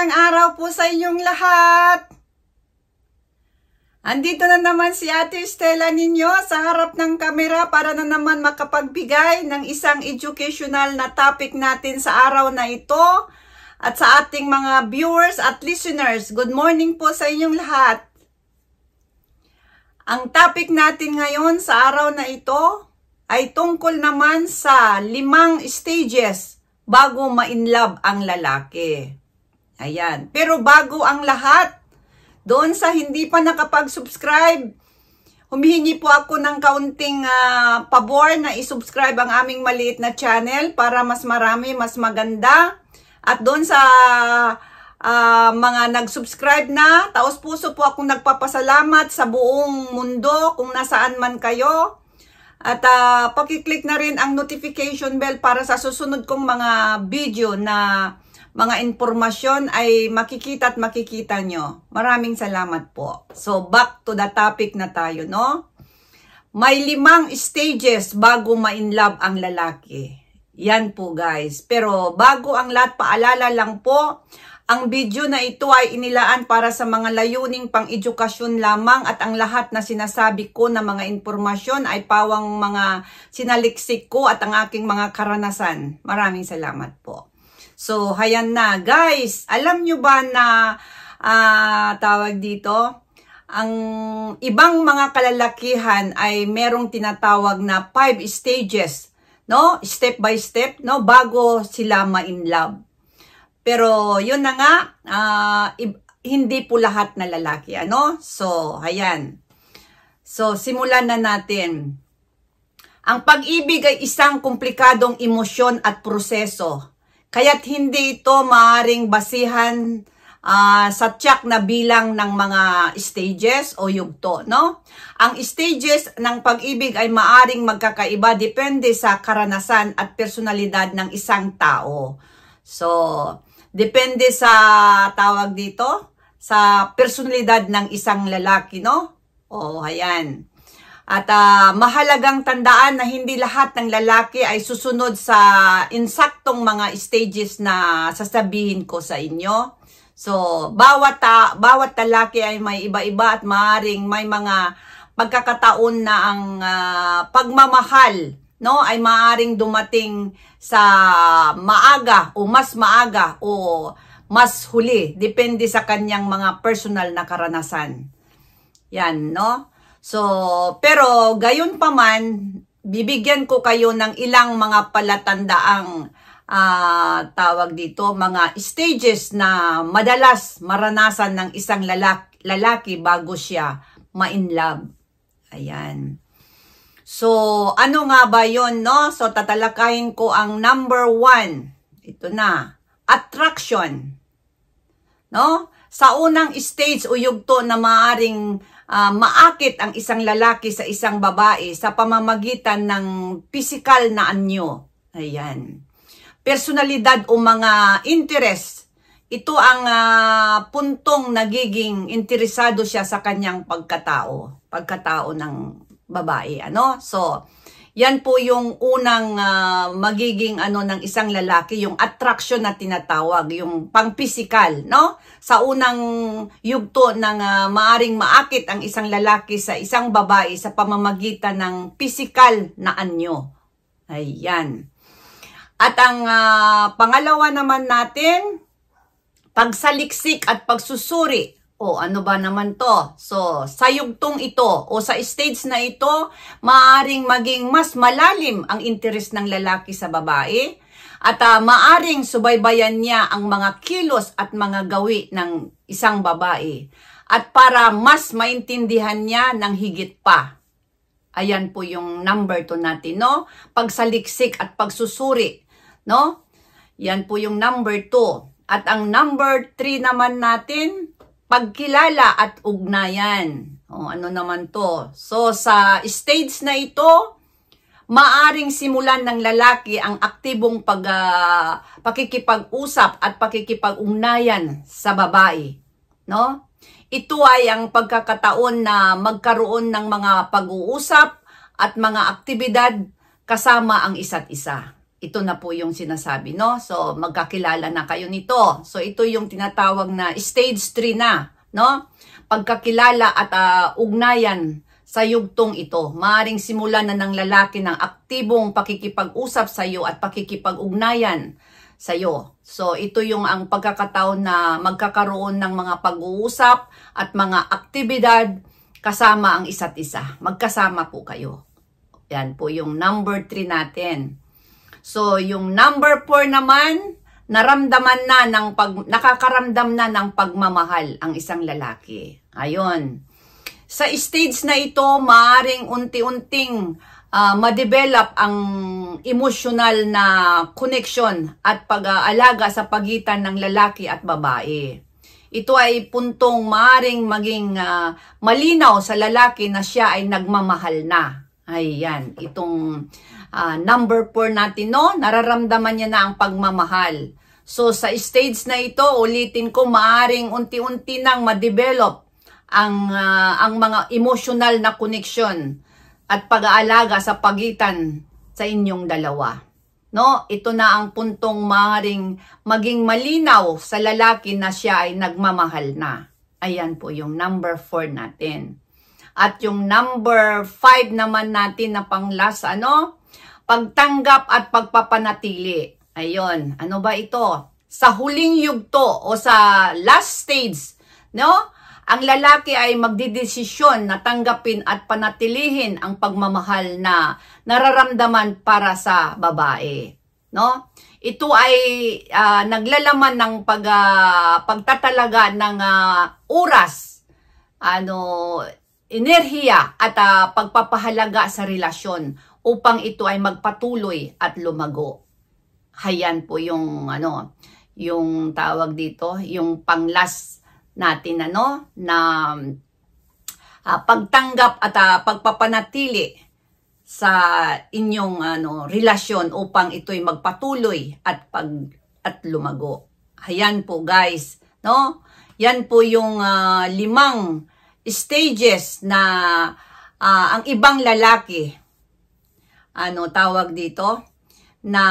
Magandang araw po sa inyong lahat! Andito na naman si Ate Stella ninyo sa harap ng kamera para na naman makapagbigay ng isang educational na topic natin sa araw na ito at sa ating mga viewers at listeners. Good morning po sa inyong lahat! Ang topic natin ngayon sa araw na ito ay tungkol naman sa limang stages bago ma-inlove ang lalaki. Ayan. Pero bago ang lahat, doon sa hindi pa nakapag-subscribe, humihingi po ako ng kaunting uh, pabor na isubscribe ang aming maliit na channel para mas marami, mas maganda. At doon sa uh, mga nag-subscribe na, taos puso po akong nagpapasalamat sa buong mundo kung nasaan man kayo. At uh, pakiclick na rin ang notification bell para sa susunod kong mga video na mga impormasyon ay makikita at makikita nyo. Maraming salamat po. So, back to the topic na tayo, no? May limang stages bago ma-inlove ang lalaki. Yan po guys. Pero bago ang lahat, paalala lang po, ang video na ito ay inilaan para sa mga layuning pang-edukasyon lamang at ang lahat na sinasabi ko na mga impormasyon ay pawang mga sinaliksik ko at ang aking mga karanasan. Maraming salamat po. So, hayan na. Guys, alam nyo ba na uh, tawag dito? Ang ibang mga kalalakihan ay merong tinatawag na five stages, no? Step by step, no? Bago sila ma-in love. Pero yun na nga, uh, hindi po lahat na lalaki, ano? So, ayan. So, simulan na natin. Ang pag-ibig ay isang komplikadong emosyon at proseso Kaya't hindi ito maaring basihan uh, sa tiyak na bilang ng mga stages o yugto, no? Ang stages ng pag-ibig ay maaring magkakaiba depende sa karanasan at personalidad ng isang tao. So, depende sa tawag dito, sa personalidad ng isang lalaki, no? Oh, ayan. At uh, mahalagang tandaan na hindi lahat ng lalaki ay susunod sa insaktong mga stages na sasabihin ko sa inyo. So, bawat, ta ah, bawat lalaki ay may iba-iba at maaring may mga pagkakataon na ang uh, pagmamahal no ay maaring dumating sa maaga o mas maaga o mas huli depende sa kanyang mga personal na karanasan. Yan, no? So, pero gayon pa man, bibigyan ko kayo ng ilang mga palatandaang uh, tawag dito, mga stages na madalas maranasan ng isang lalaki, lalaki bago siya ma-in love. Ayan. So, ano nga ba yon no? So, tatalakayin ko ang number one. Ito na. Attraction. No? Sa unang stage o yugto na maaring uh, maakit ang isang lalaki sa isang babae sa pamamagitan ng physical na anyo. Ayan. Personalidad o mga interest. Ito ang uh, puntong nagiging interesado siya sa kanyang pagkatao. Pagkatao ng babae. Ano? So, yan po yung unang uh, magiging ano ng isang lalaki, yung attraction na tinatawag, yung pang-physical, no? Sa unang yugto ng uh, maaring maakit ang isang lalaki sa isang babae sa pamamagitan ng physical na anyo. Ayan. At ang uh, pangalawa naman natin, pagsaliksik at pagsusuri o ano ba naman to? So, sa yugtong ito o sa stage na ito, maaring maging mas malalim ang interes ng lalaki sa babae at uh, maaring subaybayan niya ang mga kilos at mga gawi ng isang babae at para mas maintindihan niya ng higit pa. Ayan po yung number to natin, no? Pagsaliksik at pagsusuri, no? Yan po yung number 2. At ang number 3 naman natin, pagkilala at ugnayan. O, ano naman to? So, sa stage na ito, maaring simulan ng lalaki ang aktibong pag, uh, pakikipag-usap at pakikipag-ugnayan sa babae. No? Ito ay ang pagkakataon na magkaroon ng mga pag-uusap at mga aktibidad kasama ang isa't isa ito na po yung sinasabi, no? So, magkakilala na kayo nito. So, ito yung tinatawag na stage 3 na, no? Pagkakilala at uh, ugnayan sa yugtong ito. Maaring simulan na ng lalaki ng aktibong pakikipag-usap sa iyo at pakikipag-ugnayan sa iyo. So, ito yung ang pagkakataon na magkakaroon ng mga pag-uusap at mga aktibidad kasama ang isa't isa. Magkasama po kayo. Yan po yung number 3 natin. So, yung number 4 naman, naramdaman na ng pag, nakakaramdam na ng pagmamahal ang isang lalaki. Ayun. Sa stage na ito, maaring unti-unting uh, ma-develop ang emotional na connection at pag-aalaga sa pagitan ng lalaki at babae. Ito ay puntong maaring maging uh, malinaw sa lalaki na siya ay nagmamahal na. Ayan, itong Uh, number 4 natin, no? Nararamdaman niya na ang pagmamahal. So sa stage na ito, ulitin ko, maaring unti-unti nang ma-develop ang, uh, ang mga emotional na connection at pag-aalaga sa pagitan sa inyong dalawa. No, ito na ang puntong maaring maging malinaw sa lalaki na siya ay nagmamahal na. Ayan po yung number 4 natin. At yung number 5 naman natin na pang last, ano? Pagtanggap at pagpapanatili. Ayun, ano ba ito? Sa huling yugto o sa last stage, no? Ang lalaki ay magdidesisyon na tanggapin at panatilihin ang pagmamahal na nararamdaman para sa babae, no? Ito ay uh, naglalaman ng pag uh, pagtatalaga ng uh, oras ano enerhiya at uh, pagpapahalaga sa relasyon upang ito ay magpatuloy at lumago. Hayan po yung ano, yung tawag dito, yung panglas natin ano na uh, pagtanggap at uh, pagpapanatili sa inyong ano relasyon upang ito'y magpatuloy at pag at lumago. Hayan po guys, no? Yan po yung uh, limang stages na uh, ang ibang lalaki ano tawag dito na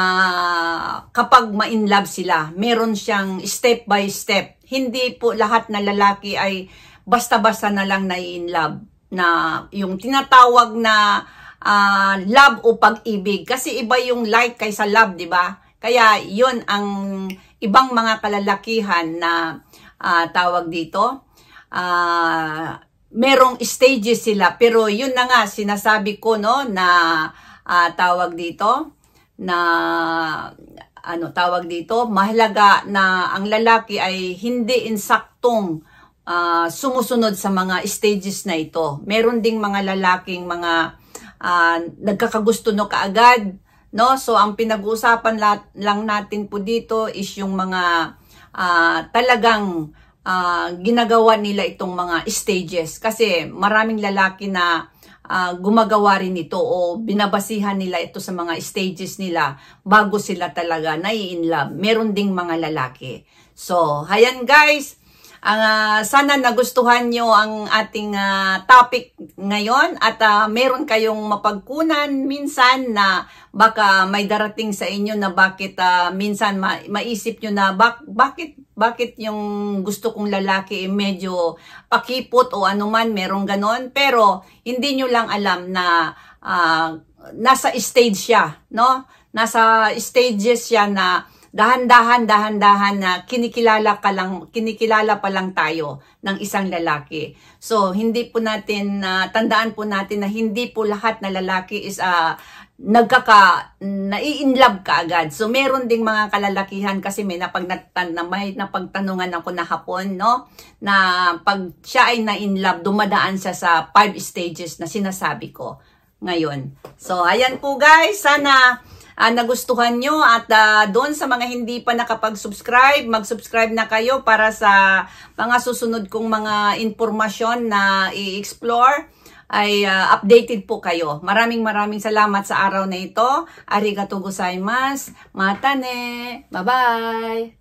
kapag ma-in love sila, meron siyang step by step. Hindi po lahat na lalaki ay basta-basta na lang na-in love na yung tinatawag na uh, love o pag-ibig kasi iba yung like kaysa love, 'di ba? Kaya 'yun ang ibang mga kalalakihan na uh, tawag dito uh, merong stages sila. Pero yun na nga, sinasabi ko no, na uh, tawag dito, na ano tawag dito, mahalaga na ang lalaki ay hindi insaktong uh, sumusunod sa mga stages na ito. Meron ding mga lalaking mga uh, nagkakagusto no kaagad, no? So ang pinag-uusapan lang natin po dito is yung mga uh, talagang uh, ginagawa nila itong mga stages. Kasi maraming lalaki na uh, gumagawa rin ito o binabasihan nila ito sa mga stages nila bago sila talaga nai-in love. Meron ding mga lalaki. So, hayan guys, ang uh, sana nagustuhan nyo ang ating uh, topic ngayon at uh, meron kayong mapagkunan minsan na baka may darating sa inyo na bakit uh, minsan ma maisip nyo na bak bakit bakit yung gusto kong lalaki eh, medyo pakipot o anuman merong ganon pero hindi nyo lang alam na uh, nasa stage siya no nasa stages siya na dahan-dahan, dahan-dahan na kinikilala, ka lang, kinikilala pa lang tayo ng isang lalaki. So, hindi po natin, uh, tandaan po natin na hindi po lahat na lalaki is uh, nagkaka, nai love ka agad. So, meron ding mga kalalakihan kasi may napagnatan na may napagtanungan ako na hapon, no? Na pag siya ay na love, dumadaan siya sa five stages na sinasabi ko ngayon. So, ayan po guys. Sana uh, nagustuhan nyo at uh, doon sa mga hindi pa nakapag-subscribe, mag-subscribe na kayo para sa mga susunod kong mga informasyon na i-explore ay uh, updated po kayo. Maraming maraming salamat sa araw na ito. Arigato gozaimasu. Mata ne. Bye-bye.